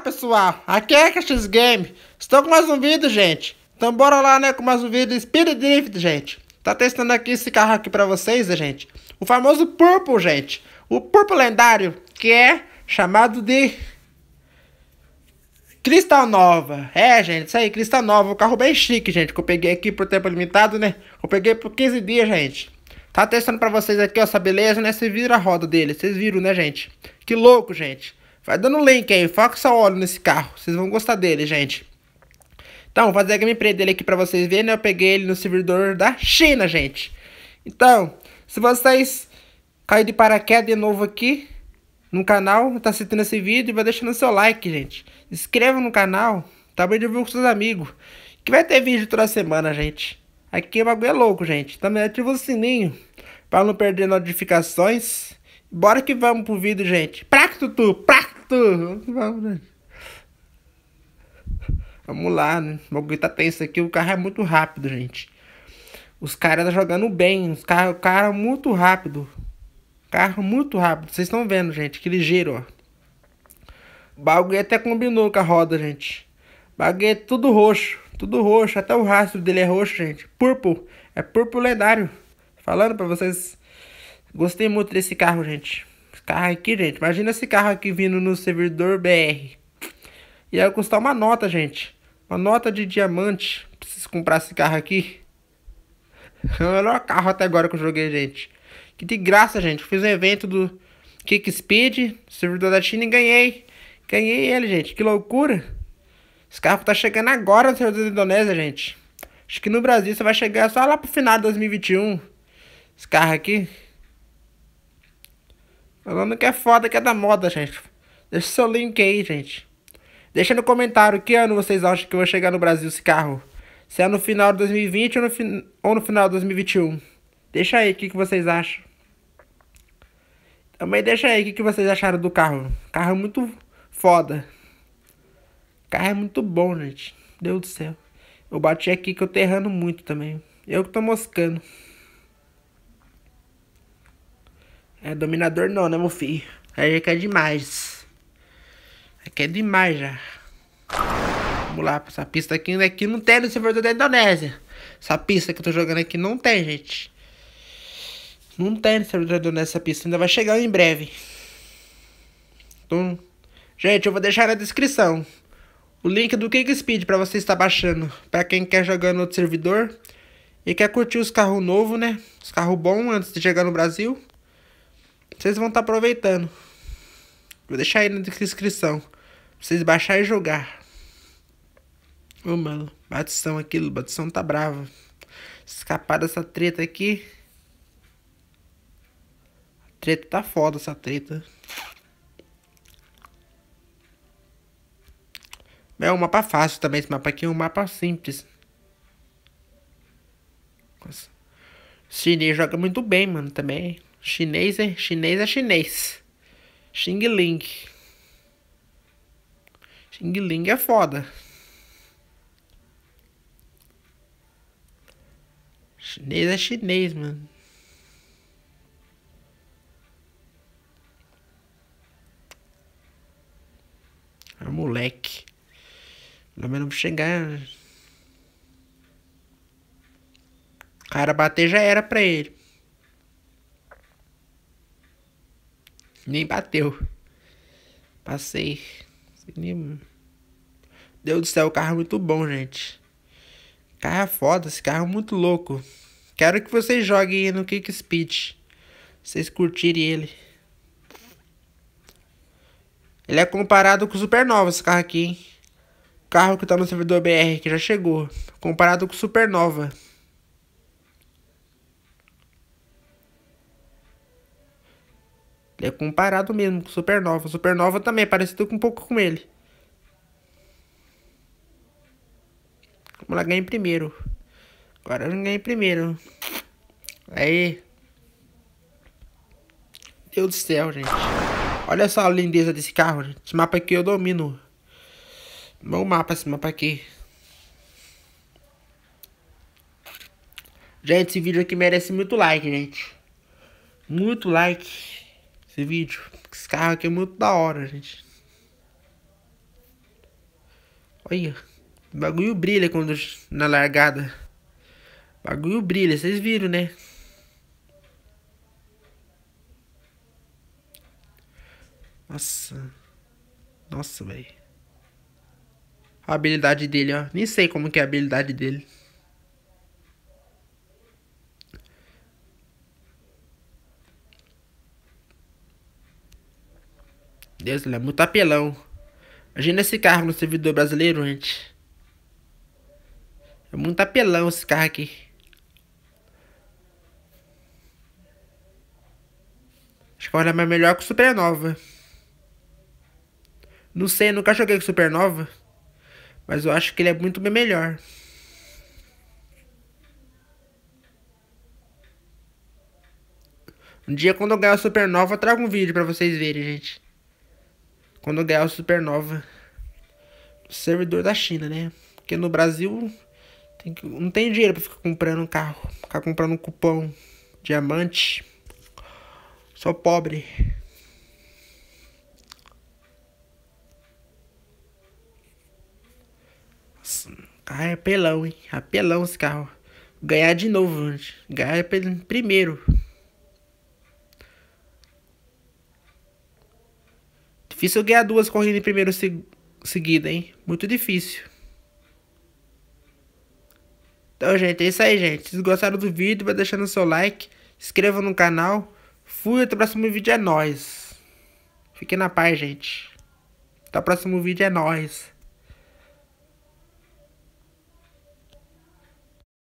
Olá pessoal, aqui é KX Game. Estou com mais um vídeo, gente. Então bora lá, né, com mais um vídeo Speed Drift, gente. Tá testando aqui esse carro aqui pra vocês, né, gente. O famoso Purple, gente. O Purple lendário, que é chamado de... Cristal Nova. É, gente, isso aí, Cristal Nova. Um carro bem chique, gente, que eu peguei aqui por tempo limitado, né. Eu peguei por 15 dias, gente. Tá testando pra vocês aqui, ó, essa beleza, né. Vocês viram a roda dele, vocês viram, né, gente. Que louco, gente. Vai dando link aí, foca só óleo nesse carro. Vocês vão gostar dele, gente. Então, vou fazer a gameplay dele aqui pra vocês verem. Né? Eu peguei ele no servidor da China, gente. Então, se vocês caírem de paraquedas de novo aqui no canal, tá assistindo esse vídeo, vai deixando seu like, gente. Inscreva no canal, tá bem com seus amigos. Que vai ter vídeo toda semana, gente. Aqui o bagulho é louco, gente. Também então, ativa o sininho pra não perder notificações. Bora que vamos pro vídeo, gente. Prac, Tutu, prac! Arthur. Né? Vamos lá, né? O bagulho tá tenso aqui. O carro é muito rápido, gente. Os caras tá jogando bem. Os car o cara é muito rápido. Carro muito rápido. Vocês estão vendo, gente. Que ligeiro, ó. O bagulho até combinou com a roda, gente. O bagulho é tudo roxo. Tudo roxo. Até o rastro dele é roxo, gente. Purple. É purple lendário. Falando pra vocês. Gostei muito desse carro, gente. Carro aqui, gente. Imagina esse carro aqui vindo no servidor BR. Ia custar uma nota, gente. Uma nota de diamante. Preciso comprar esse carro aqui. É o melhor carro até agora que eu joguei, gente. Que de graça, gente. fiz um evento do Kick Speed, servidor da China, e ganhei. Ganhei ele, gente. Que loucura. Esse carro tá chegando agora no servidor da Indonésia, gente. Acho que no Brasil você vai chegar só lá pro final de 2021. Esse carro aqui. Falando que é foda, que é da moda, gente. Deixa seu link aí, gente. Deixa no comentário que ano vocês acham que vai chegar no Brasil esse carro. Se é no final de 2020 ou no, fin ou no final de 2021. Deixa aí o que, que vocês acham. Também deixa aí o que, que vocês acharam do carro. Carro é muito foda. Carro é muito bom, gente. Deus do céu. Eu bati aqui que eu tô errando muito também. Eu que tô moscando. É dominador não, né, meu filho? Aí que é demais. Aqui é demais já. Vamos lá, essa pista aqui, aqui né, não tem no servidor da Indonésia. Essa pista que eu tô jogando aqui não tem, gente. Não tem no servidor da Indonésia essa pista, ainda vai chegar em breve. Então, gente, eu vou deixar na descrição o link do Kickspeed para você estar baixando, para quem quer jogar no outro servidor e quer curtir os carros novos, né? Os carros bons antes de chegar no Brasil. Vocês vão estar tá aproveitando. Vou deixar aí na descrição. Pra vocês baixarem e jogar. Ô, mano. Batição aqui, Batição tá brava. Escapar dessa treta aqui. A treta tá foda, essa treta. É um mapa fácil também. Esse mapa aqui é um mapa simples. Nossa. O chinês joga muito bem, mano, também. Chinês é chinês. É chinês. Xing Ling. Xing Ling é foda. Chinês é chinês, mano. É moleque. Pelo menos chegar. Né? O cara bater já era pra ele. Nem bateu. Passei. Nem... Deus do céu, o carro é muito bom, gente. Carro é foda, esse carro é muito louco. Quero que vocês joguem no Kick Speed. Vocês curtirem ele. Ele é comparado com o Supernova, esse carro aqui, hein? O carro que tá no servidor BR, que já chegou. Comparado com o Supernova. Ele é comparado mesmo com Supernova. Supernova também é parecido um pouco com ele. Vamos lá, ganhei primeiro. Agora eu ganhei primeiro. Aí. Deus do céu, gente. Olha só a lindeza desse carro. Gente. Esse mapa aqui eu domino. Bom mapa esse mapa aqui. Gente, esse vídeo aqui merece muito like, gente. Muito like esse vídeo. Esse carro aqui é muito da hora, gente. Olha, o bagulho brilha quando na largada. O bagulho brilha, vocês viram, né? Nossa. Nossa, velho. A habilidade dele, ó. Nem sei como que é a habilidade dele. Deus, ele é muito apelão. Imagina esse carro no servidor brasileiro, antes. É muito apelão esse carro aqui. Acho que é mais melhor que o Supernova. Não sei, nunca joguei com Supernova. Mas eu acho que ele é muito bem melhor. Um dia quando eu ganhar o Supernova, eu trago um vídeo pra vocês verem, gente quando ganhar o Supernova servidor da China, né? Porque no Brasil tem que, não tem dinheiro para ficar comprando um carro, ficar comprando um cupom diamante. Sou pobre. Nossa, é apelão, hein? Apelão esse carro. Ganhar de novo, gente. Ganhar é primeiro. Difícil ganhar duas corridas em primeiro se seguida, hein? Muito difícil. Então, gente, é isso aí, gente. Se gostaram do vídeo, vai deixando seu like. Se inscreva no canal. Fui, até o próximo vídeo é nóis. Fiquem na paz, gente. Até o próximo vídeo é nóis.